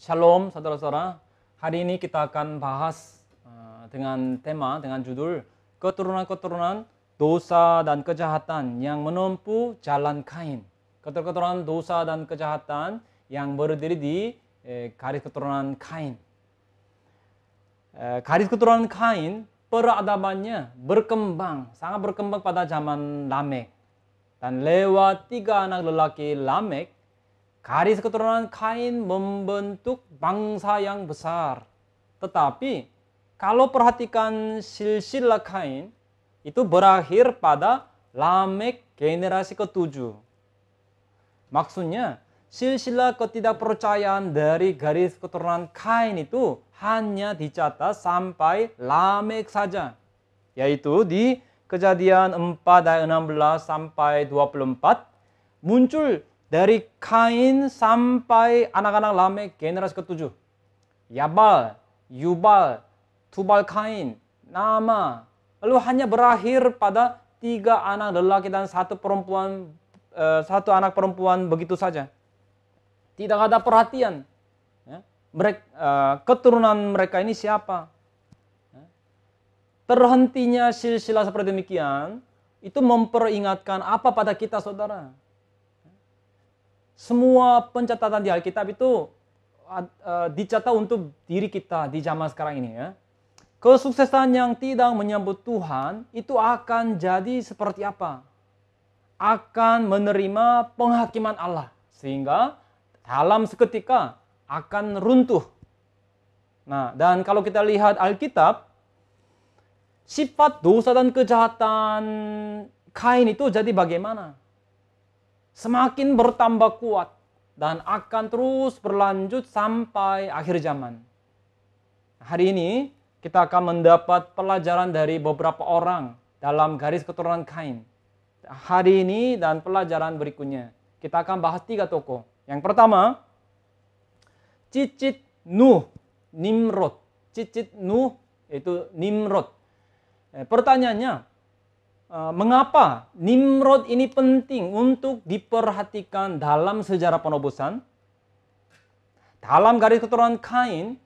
Shalom saudara-saudara. Hari ini kita akan bahas eh, dengan tema dengan judul keturunan-keturunan dosa dan kejahatan yang menempuh jalan Kain. Keturunan dosa dan kejahatan yang berdiri di eh, garis keturunan Kain. Eh, garis keturunan Kain peradabannya berkembang, sangat berkembang pada zaman Lamek. Dan lewat tiga anak lelaki Lamek, Garis keturunan Kain membentuk bangsa yang besar. Tetapi kalau perhatikan silsilah Kain itu berakhir pada Lamek generasi ketujuh. Maksudnya silsilah ketidakpercayaan dari garis keturunan Kain itu hanya dicatat sampai Lamek saja, yaitu di kejadian 4 ayat 16 sampai 24 muncul dari Kain sampai anak-anak Lamek generasi ketujuh. Yabal, Yubal, Tubal Kain, Nama. Lalu hanya berakhir pada tiga anak lelaki dan satu perempuan eh, satu anak perempuan begitu saja. Tidak ada perhatian. Ya. Eh, keturunan mereka ini siapa? Ya. Terhentinya silsilah seperti demikian, itu memperingatkan apa pada kita saudara semua pencatatan di Alkitab itu uh, dicatat untuk diri kita di zaman sekarang ini ya. Kesuksesan yang tidak menyambut Tuhan itu akan jadi seperti apa? Akan menerima penghakiman Allah sehingga dalam seketika akan runtuh. Nah, dan kalau kita lihat Alkitab sifat dosa dan kejahatan Kain itu jadi bagaimana? semakin bertambah kuat dan akan terus berlanjut sampai akhir zaman. Hari ini kita akan mendapat pelajaran dari beberapa orang dalam garis keturunan Kain. Hari ini dan pelajaran berikutnya kita akan bahas tiga tokoh. Yang pertama, Cicit Nuh, Nimrod. Cicit Nuh itu Nimrod. Eh, pertanyaannya, Eh, mengapa Nimrod ini penting untuk diperhatikan dalam sejarah penobosan? Dalam garis keturunan Kain,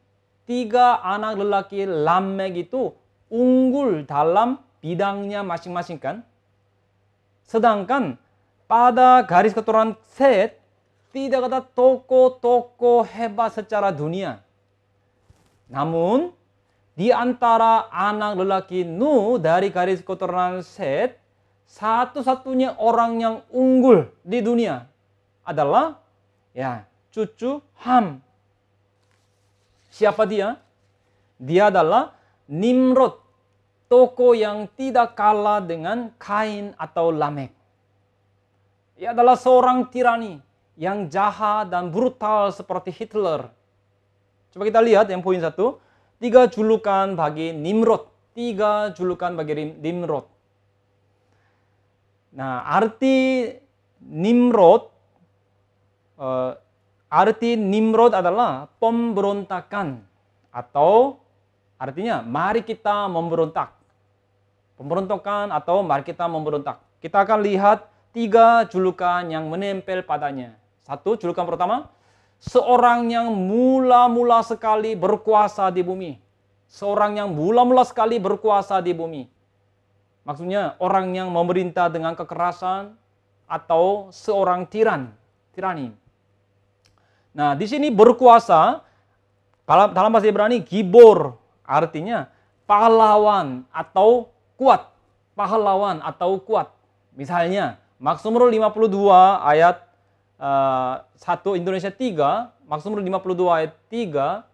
tiga anak lelaki Lamek itu unggul dalam bidangnya masing-masing kan? Sedangkan pada garis keturunan Set, tidak ada toko-toko hebat secara dunia. Namun, di antara anak lelaki nu dari garis keturunan Set, satu-satunya orang yang unggul di dunia adalah ya cucu Ham. Siapa dia? Dia adalah Nimrod, toko yang tidak kalah dengan Kain atau Lamek. Ia adalah seorang tirani yang jahat dan brutal seperti Hitler. Coba kita lihat yang poin satu Tiga julukan bagi Nimrod. Tiga julukan bagi Nimrod. Nah, arti Nimrod uh, arti Nimrod adalah pemberontakan atau artinya mari kita memberontak. Pemberontakan atau mari kita memberontak. Kita akan lihat tiga julukan yang menempel padanya. Satu, julukan pertama, Seorang yang mula-mula sekali berkuasa di bumi. Seorang yang mula-mula sekali berkuasa di bumi. Maksudnya orang yang memerintah dengan kekerasan atau seorang tiran, tirani. Nah, di sini berkuasa dalam dalam bahasa Ibrani gibor artinya pahlawan atau kuat. Pahlawan atau kuat. Misalnya, Maksumur 52 ayat 1 eh, Indonesia 3, Mazmur 52 ayat 3,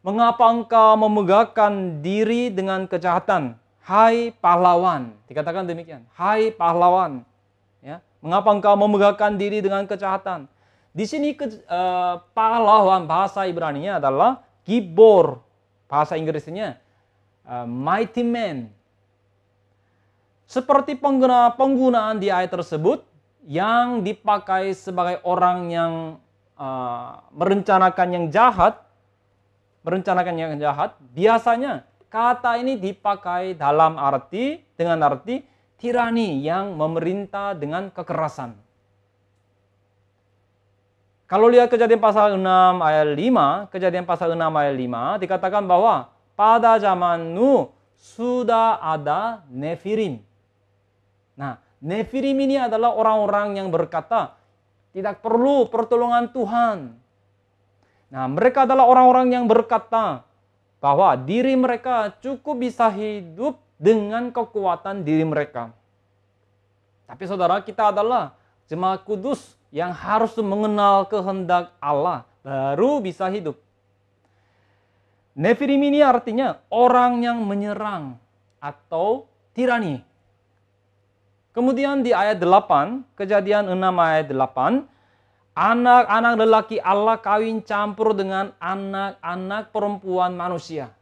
Mengapa engkau memegahkan diri dengan kejahatan? Hai pahlawan. Dikatakan demikian. Hai pahlawan. Ya. Mengapa engkau memegahkan diri dengan kejahatan? Di sini ke, uh, pahlawan bahasa Ibrani-nya adalah gibor. Bahasa Inggrisnya uh, mighty man. Seperti pengguna, penggunaan di ayat tersebut, yang dipakai sebagai orang yang uh, merencanakan yang jahat, merencanakan yang jahat, biasanya kata ini dipakai dalam arti dengan arti tirani yang memerintah dengan kekerasan. Kalau lihat kejadian pasal 6 ayat 5, kejadian pasal 6 ayat 5 dikatakan bahwa pada zaman Nuh sudah ada Nefirim. Nah, Nefirim ini adalah orang-orang yang berkata, tidak perlu pertolongan Tuhan. Nah, mereka adalah orang-orang yang berkata bahwa diri mereka cukup bisa hidup dengan kekuatan diri mereka. Tapi saudara, kita adalah jemaat kudus yang harus mengenal kehendak Allah baru bisa hidup. Nefirim ini artinya orang yang menyerang atau tirani. Kemudian di ayat 8, kejadian 6 ayat 8, anak-anak lelaki Allah kawin campur dengan anak-anak perempuan manusia.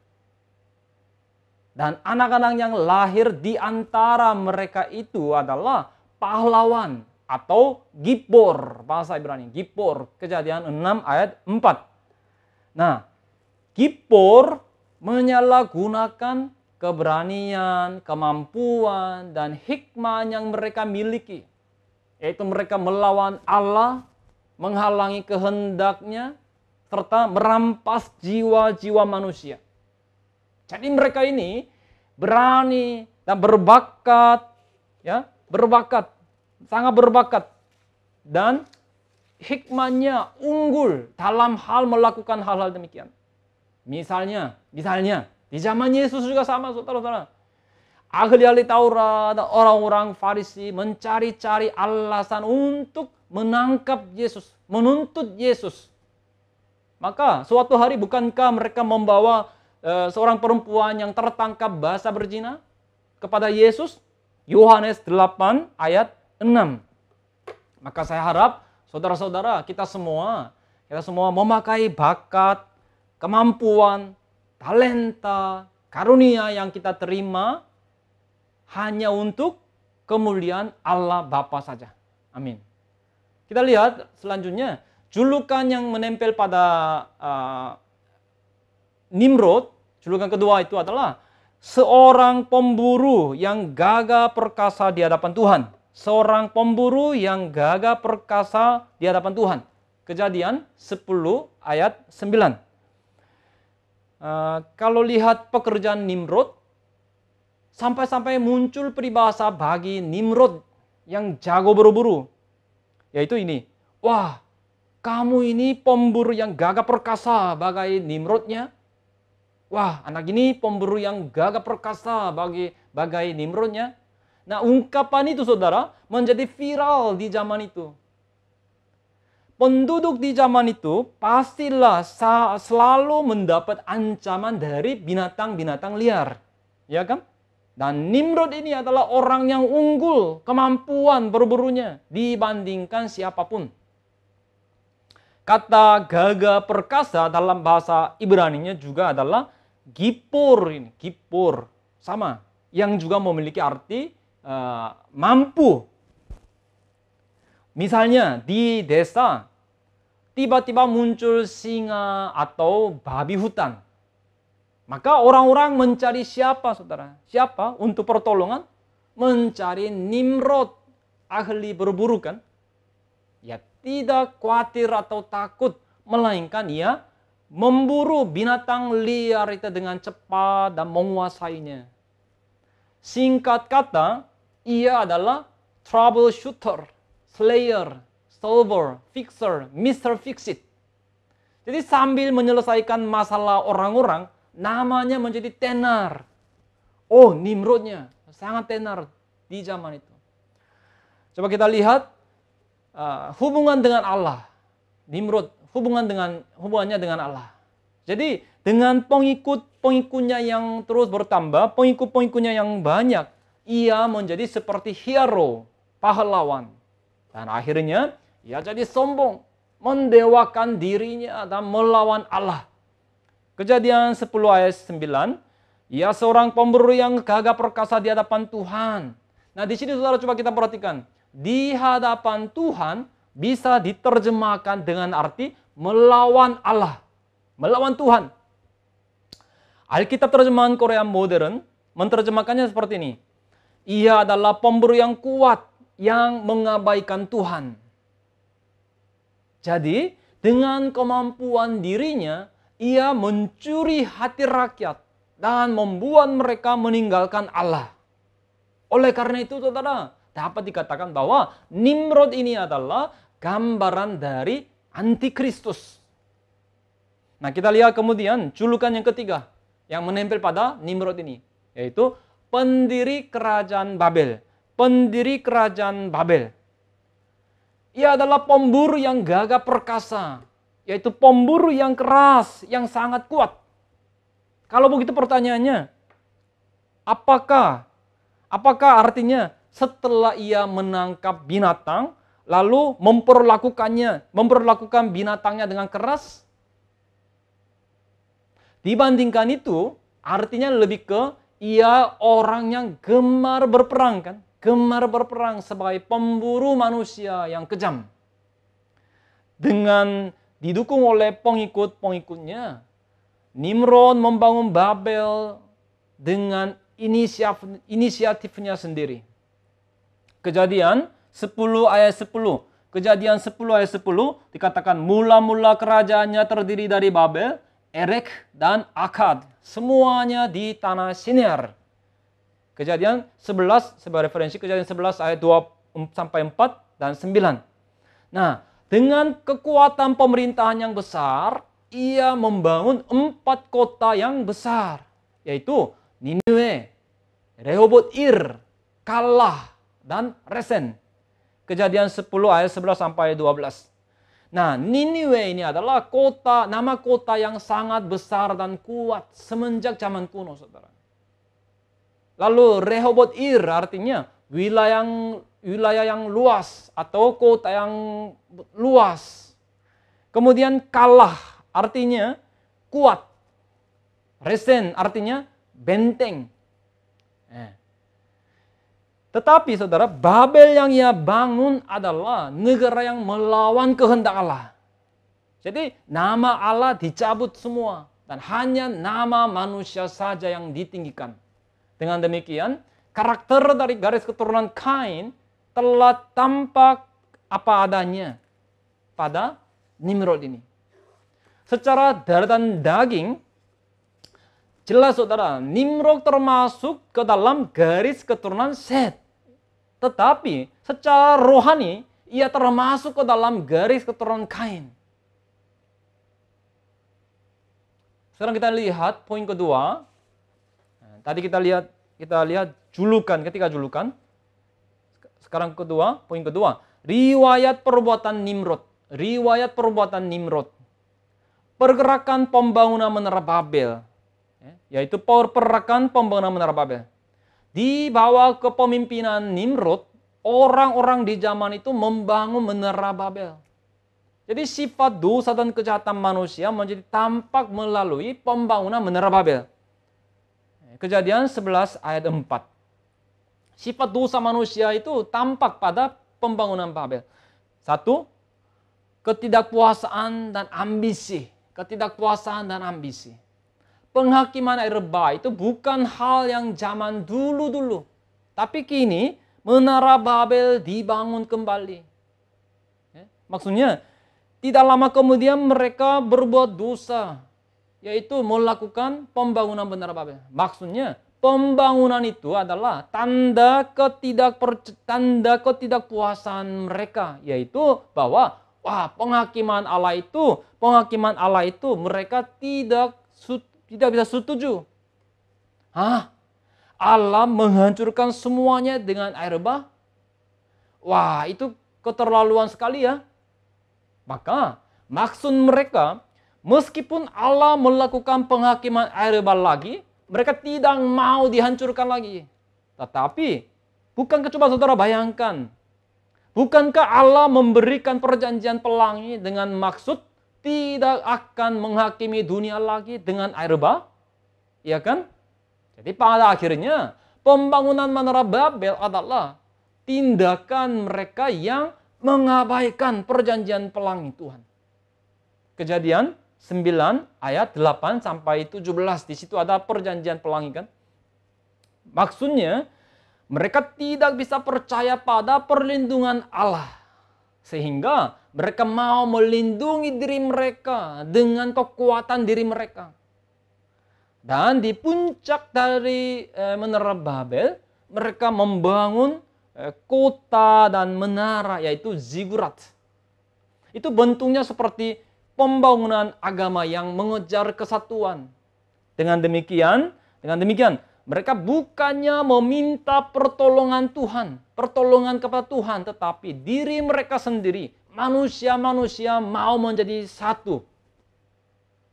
Dan anak-anak yang lahir di antara mereka itu adalah pahlawan atau gipor, bahasa Ibrani, gipor, kejadian 6 ayat 4. Nah, gipor menyalahgunakan keberanian, kemampuan, dan hikmah yang mereka miliki. Yaitu mereka melawan Allah, menghalangi kehendaknya, serta merampas jiwa-jiwa manusia. Jadi mereka ini berani dan berbakat, ya berbakat, sangat berbakat. Dan hikmahnya unggul dalam hal melakukan hal-hal demikian. Misalnya, misalnya di zaman Yesus juga sama saudara-saudara. Ahli ahli Taurat orang-orang Farisi mencari-cari alasan untuk menangkap Yesus, menuntut Yesus. Maka suatu hari bukankah mereka membawa e, seorang perempuan yang tertangkap bahasa berzina kepada Yesus? Yohanes 8 ayat 6. Maka saya harap saudara-saudara kita semua, kita semua memakai bakat, kemampuan, talenta, karunia yang kita terima hanya untuk kemuliaan Allah Bapa saja. Amin. Kita lihat selanjutnya julukan yang menempel pada uh, Nimrod, julukan kedua itu adalah seorang pemburu yang gagah perkasa di hadapan Tuhan. Seorang pemburu yang gagah perkasa di hadapan Tuhan. Kejadian 10 ayat 9. Eh, kalau lihat pekerjaan Nimrod, sampai-sampai muncul peribahasa bagi Nimrod yang jago berburu, yaitu ini. Wah, kamu ini pemburu yang gagah perkasa bagai Nimrodnya. Wah, anak ini pemburu yang gagah perkasa bagi bagai Nimrodnya. Nah, ungkapan itu saudara menjadi viral di zaman itu penduduk di zaman itu pastilah selalu mendapat ancaman dari binatang-binatang liar. Ya kan? Dan Nimrod ini adalah orang yang unggul kemampuan berburunya dibandingkan siapapun. Kata gaga perkasa dalam bahasa Ibrani-nya juga adalah gipur ini, gipur sama yang juga memiliki arti uh, mampu Misalnya di desa tiba-tiba muncul singa atau babi hutan. Maka orang-orang mencari siapa saudara? Siapa untuk pertolongan? Mencari Nimrod, ahli berburu kan? Ya tidak khawatir atau takut, melainkan ia memburu binatang liar itu dengan cepat dan menguasainya. Singkat kata, ia adalah troubleshooter slayer, solver, fixer, Mr. Fixit. Jadi sambil menyelesaikan masalah orang-orang, namanya menjadi tenar. Oh, Nimrodnya sangat tenar di zaman itu. Coba kita lihat uh, hubungan dengan Allah. Nimrod hubungan dengan hubungannya dengan Allah. Jadi dengan pengikut-pengikutnya yang terus bertambah, pengikut-pengikutnya yang banyak, ia menjadi seperti hero, pahlawan. Dan akhirnya ia jadi sombong, mendewakan dirinya dan melawan Allah. Kejadian 10 ayat 9, ia seorang pemburu yang gagah perkasa di hadapan Tuhan. Nah di sini saudara coba kita perhatikan, di hadapan Tuhan bisa diterjemahkan dengan arti melawan Allah, melawan Tuhan. Alkitab terjemahan Korea modern menerjemahkannya seperti ini. Ia adalah pemburu yang kuat yang mengabaikan Tuhan. Jadi, dengan kemampuan dirinya, ia mencuri hati rakyat dan membuat mereka meninggalkan Allah. Oleh karena itu, saudara, dapat dikatakan bahwa Nimrod ini adalah gambaran dari antikristus. Nah, kita lihat kemudian julukan yang ketiga yang menempel pada Nimrod ini, yaitu pendiri kerajaan Babel pendiri kerajaan Babel. Ia adalah pemburu yang gagah perkasa, yaitu pemburu yang keras, yang sangat kuat. Kalau begitu pertanyaannya, apakah apakah artinya setelah ia menangkap binatang lalu memperlakukannya, memperlakukan binatangnya dengan keras? Dibandingkan itu, artinya lebih ke ia orang yang gemar berperang kan? gemar berperang sebagai pemburu manusia yang kejam. Dengan didukung oleh pengikut-pengikutnya, Nimrod membangun Babel dengan inisiatifnya sendiri. Kejadian 10 ayat 10. Kejadian 10 ayat 10 dikatakan mula-mula kerajaannya terdiri dari Babel, Erek, dan Akad. Semuanya di tanah Sinar. Kejadian 11 sebagai referensi kejadian 11 ayat 2 sampai 4 dan 9. Nah, dengan kekuatan pemerintahan yang besar, ia membangun empat kota yang besar, yaitu Nineveh, Rehoboth Ir, Kalah, dan Resen. Kejadian 10 ayat 11 sampai 12. Nah, Nineveh ini adalah kota, nama kota yang sangat besar dan kuat semenjak zaman kuno, saudara. Lalu Rehobot Ir artinya wilayah yang wilayah yang luas atau kota yang luas. Kemudian kalah artinya kuat. Resen artinya benteng. Eh. Tetapi saudara, Babel yang ia bangun adalah negara yang melawan kehendak Allah. Jadi nama Allah dicabut semua dan hanya nama manusia saja yang ditinggikan. Dengan demikian, karakter dari garis keturunan Kain telah tampak apa adanya pada Nimrod ini. Secara darah dan daging, jelas saudara, Nimrod termasuk ke dalam garis keturunan Set. Tetapi secara rohani, ia termasuk ke dalam garis keturunan Kain. Sekarang kita lihat poin kedua, Tadi kita lihat kita lihat julukan ketika julukan. Sekarang kedua, poin kedua, riwayat perbuatan Nimrod. Riwayat perbuatan Nimrod. Pergerakan pembangunan menara Babel, ya, yaitu pergerakan pembangunan menara Babel. Di bawah kepemimpinan Nimrod, orang-orang di zaman itu membangun menara Babel. Jadi sifat dosa dan kejahatan manusia menjadi tampak melalui pembangunan menara Babel. Kejadian 11 ayat 4. Sifat dosa manusia itu tampak pada pembangunan Babel. Satu, ketidakpuasaan dan ambisi. Ketidakpuasaan dan ambisi. Penghakiman air bah itu bukan hal yang zaman dulu-dulu. Tapi kini menara Babel dibangun kembali. Ya, maksudnya, tidak lama kemudian mereka berbuat dosa yaitu melakukan pembangunan bendera apa maksudnya pembangunan itu adalah tanda ketidak tanda ketidakpuasan mereka yaitu bahwa wah penghakiman Allah itu penghakiman Allah itu mereka tidak tidak bisa setuju Hah? Allah menghancurkan semuanya dengan air bah? Wah, itu keterlaluan sekali ya. Maka maksud mereka Meskipun Allah melakukan penghakiman air bah lagi, mereka tidak mau dihancurkan lagi. Tetapi, bukankah coba saudara bayangkan, bukankah Allah memberikan perjanjian pelangi dengan maksud tidak akan menghakimi dunia lagi dengan air bah? Iya kan? Jadi pada akhirnya, pembangunan menara Babel adalah tindakan mereka yang mengabaikan perjanjian pelangi Tuhan. Kejadian 9 ayat 8 sampai 17. Di situ ada perjanjian pelangi kan? Maksudnya mereka tidak bisa percaya pada perlindungan Allah. Sehingga mereka mau melindungi diri mereka dengan kekuatan diri mereka. Dan di puncak dari eh, menara Babel, mereka membangun eh, kota dan menara yaitu ziggurat Itu bentuknya seperti pembangunan agama yang mengejar kesatuan. Dengan demikian, dengan demikian mereka bukannya meminta pertolongan Tuhan, pertolongan kepada Tuhan, tetapi diri mereka sendiri, manusia-manusia mau menjadi satu.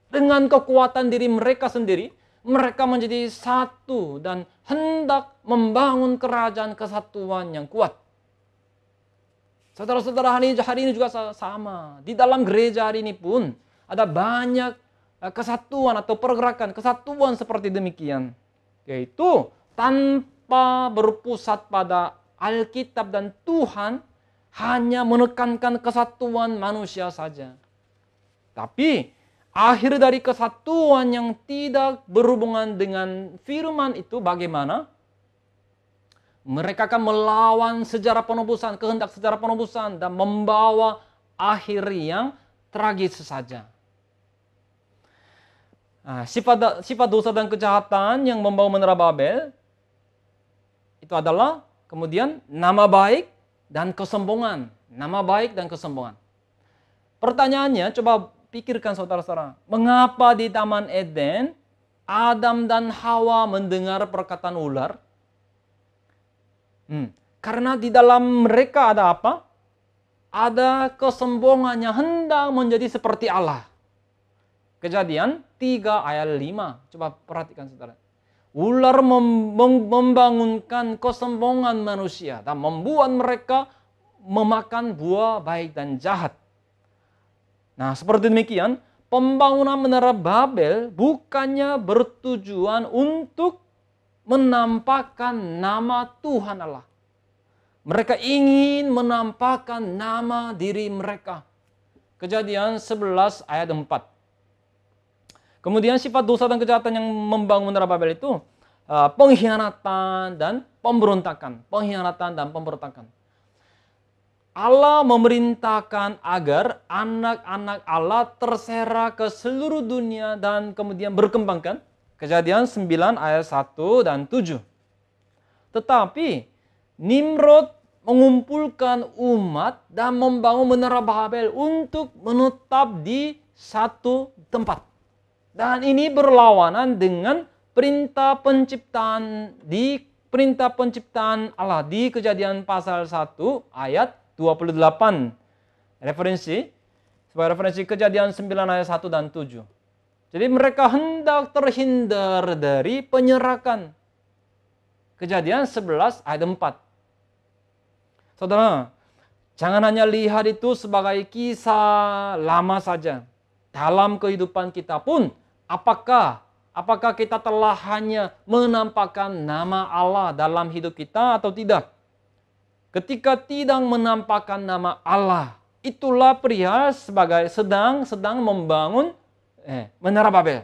Dengan kekuatan diri mereka sendiri, mereka menjadi satu dan hendak membangun kerajaan kesatuan yang kuat. Saudara-saudara hari, hari ini juga sama. Di dalam gereja hari ini pun ada banyak eh, kesatuan atau pergerakan kesatuan seperti demikian. Yaitu tanpa berpusat pada Alkitab dan Tuhan hanya menekankan kesatuan manusia saja. Tapi akhir dari kesatuan yang tidak berhubungan dengan firman itu bagaimana? Mereka akan melawan sejarah penebusan, kehendak sejarah penebusan, dan membawa akhir yang tragis saja. Nah, sifat, sifat dosa dan kejahatan yang membawa menara Babel itu adalah kemudian nama baik dan kesombongan. Nama baik dan kesombongan. Pertanyaannya, coba pikirkan saudara-saudara. Mengapa di Taman Eden, Adam dan Hawa mendengar perkataan ular? Hmm. Karena di dalam mereka ada apa? Ada kesombongan yang hendak menjadi seperti Allah. Kejadian 3 ayat 5. Coba perhatikan saudara. Ular mem membangunkan kesombongan manusia dan membuat mereka memakan buah baik dan jahat. Nah, seperti demikian, pembangunan menara Babel bukannya bertujuan untuk menampakkan nama Tuhan Allah. Mereka ingin menampakkan nama diri mereka. Kejadian 11 ayat 4. Kemudian sifat dosa dan kejahatan yang membangun neraka Babel itu uh, pengkhianatan dan pemberontakan, pengkhianatan dan pemberontakan. Allah memerintahkan agar anak-anak Allah terserah ke seluruh dunia dan kemudian berkembangkan Kejadian 9 ayat 1 dan 7. Tetapi Nimrod mengumpulkan umat dan membangun menara Babel untuk menetap di satu tempat. Dan ini berlawanan dengan perintah penciptaan di perintah penciptaan Allah di Kejadian pasal 1 ayat 28. Referensi sebagai referensi Kejadian 9 ayat 1 dan 7. Jadi mereka hendak terhindar dari penyerakan. Kejadian 11 ayat 4. Saudara, jangan hanya lihat itu sebagai kisah lama saja. Dalam kehidupan kita pun, apakah apakah kita telah hanya menampakkan nama Allah dalam hidup kita atau tidak? Ketika tidak menampakkan nama Allah, itulah pria sebagai sedang sedang membangun eh, menara Babel.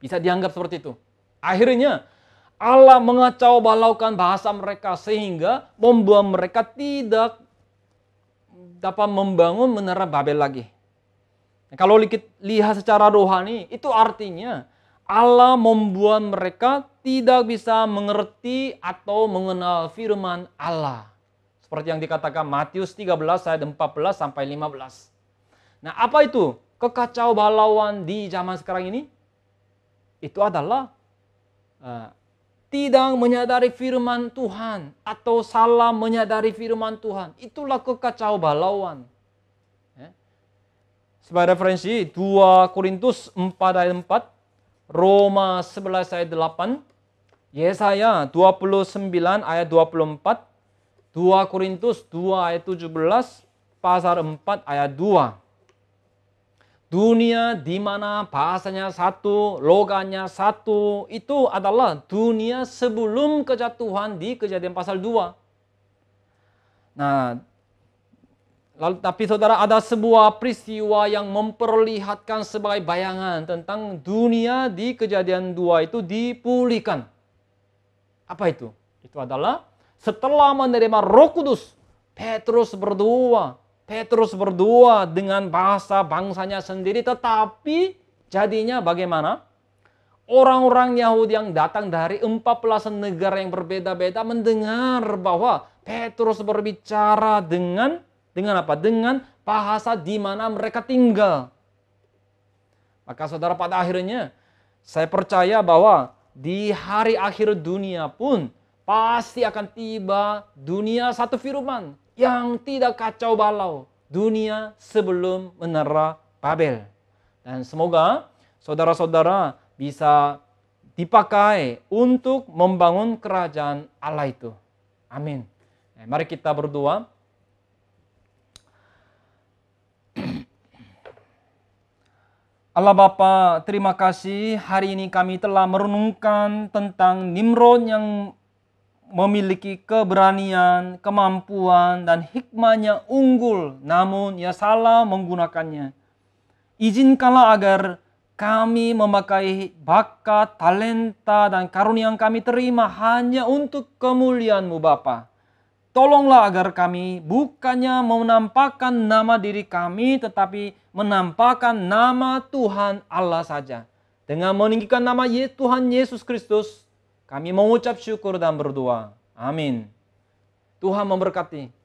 Bisa dianggap seperti itu. Akhirnya Allah mengacau balaukan bahasa mereka sehingga membuat mereka tidak dapat membangun menara Babel lagi. Nah, kalau lihat secara rohani, itu artinya Allah membuat mereka tidak bisa mengerti atau mengenal firman Allah. Seperti yang dikatakan Matius 13 ayat 14 sampai 15. Nah, apa itu? kekacau balauan di zaman sekarang ini itu adalah uh, tidak menyadari firman Tuhan atau salah menyadari firman Tuhan. Itulah kekacau balauan. Ya. Sebagai referensi 2 Korintus 4 ayat 4, Roma 11 ayat 8, Yesaya 29 ayat 24, 2 Korintus 2 ayat 17, Pasar 4 ayat 2 dunia di mana bahasanya satu, loganya satu, itu adalah dunia sebelum kejatuhan di kejadian pasal 2. Nah, lalu tapi saudara ada sebuah peristiwa yang memperlihatkan sebagai bayangan tentang dunia di kejadian 2 itu dipulihkan. Apa itu? Itu adalah setelah menerima Roh Kudus, Petrus berdoa, Petrus berdua dengan bahasa bangsanya sendiri tetapi jadinya bagaimana? Orang-orang Yahudi yang datang dari empat belas negara yang berbeda-beda mendengar bahwa Petrus berbicara dengan dengan apa? Dengan bahasa di mana mereka tinggal. Maka saudara pada akhirnya saya percaya bahwa di hari akhir dunia pun pasti akan tiba dunia satu firman yang tidak kacau balau dunia sebelum menara Babel. Dan semoga saudara-saudara bisa dipakai untuk membangun kerajaan Allah itu. Amin. Eh, mari kita berdoa. Allah Bapa, terima kasih hari ini kami telah merenungkan tentang Nimrod yang memiliki keberanian, kemampuan, dan hikmahnya unggul, namun ia salah menggunakannya. Izinkanlah agar kami memakai bakat, talenta, dan karunia yang kami terima hanya untuk kemuliaan Bapa. Tolonglah agar kami bukannya menampakkan nama diri kami, tetapi menampakkan nama Tuhan Allah saja. Dengan meninggikan nama Tuhan Yesus Kristus, kami mengucap syukur dan berdoa. Amin. Tuhan memberkati.